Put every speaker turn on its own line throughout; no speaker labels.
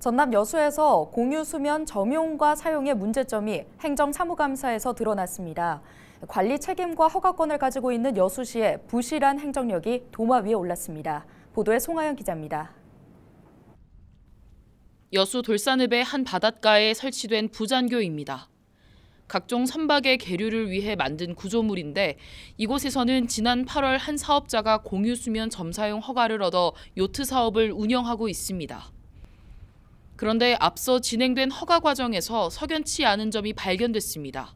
전남 여수에서 공유 수면 점용과 사용의 문제점이 행정사무감사에서 드러났습니다. 관리 책임과 허가권을 가지고 있는 여수시의 부실한 행정력이 도마 위에 올랐습니다. 보도에 송하영 기자입니다. 여수 돌산읍의 한 바닷가에 설치된 부잔교입니다. 각종 선박의 계류를 위해 만든 구조물인데 이곳에서는 지난 8월 한 사업자가 공유수면 점사용 허가를 얻어 요트 사업을 운영하고 있습니다. 그런데 앞서 진행된 허가 과정에서 석연치 않은 점이 발견됐습니다.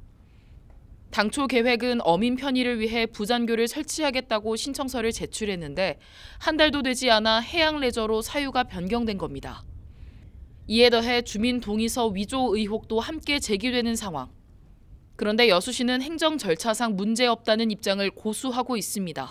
당초 계획은 어민 편의를 위해 부잔교를 설치하겠다고 신청서를 제출했는데 한 달도 되지 않아 해양 레저로 사유가 변경된 겁니다. 이에 더해 주민 동의서 위조 의혹도 함께 제기되는 상황. 그런데 여수시는 행정 절차상 문제 없다는 입장을 고수하고 있습니다.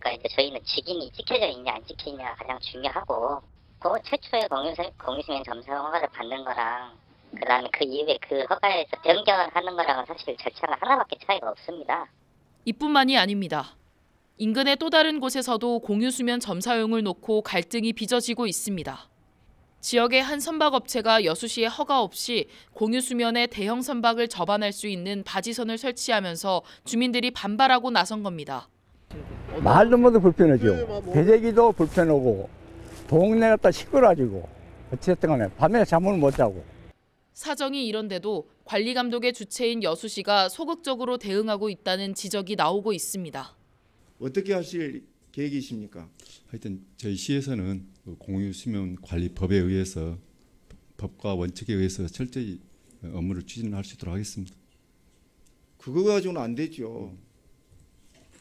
그러니까 이제 저희는 직인이 지켜져 있냐 안 지키냐 가장 중요하고 그 최초의 공유세, 공유시 점수 허가를 받는 거랑 그 다음에 그 이후에 그 허가에서 변경을 하는 거랑은 사실 절차가 하나밖에 차이가 없습니다.
이뿐만이 아닙니다. 인근의 또 다른 곳에서도 공유수면 점사용을 놓고 갈등이 빚어지고 있습니다. 지역의 한 선박업체가 여수시의 허가 없이 공유수면에 대형 선박을 접안할 수 있는 바지선을 설치하면서 주민들이 반발하고 나선 겁니다.
말도 모두 불편하죠. 배제기도 불편하고 동네 갔다 시끄러지고 어쨌든 간에 밤에 잠을 못 자고.
사정이 이런데도 관리 감독의 주체인 여수시가 소극적으로 대응하고 있다는 지적이 나오고 있습니다. 어떻게 하실 계획이십니까? 하여튼 저희 시에서는 그 공유 수면 관리법에 의해서 법과 원칙에 의해서 철저히 업무를 추진할 수 있도록 하겠습니다. 그거 가지고는 안 되죠.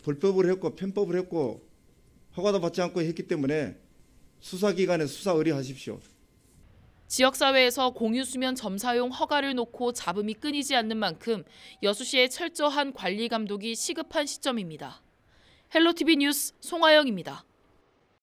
불법을 했고 편법을 했고 허가도 받지 않고 했기 때문에 수사기관에 수사 의뢰하십시오. 지역사회에서 공유수면 점사용 허가를 놓고 잡음이 끊이지 않는 만큼 여수시의 철저한 관리 감독이 시급한 시점입니다. 헬로티비 뉴스 송하영입니다.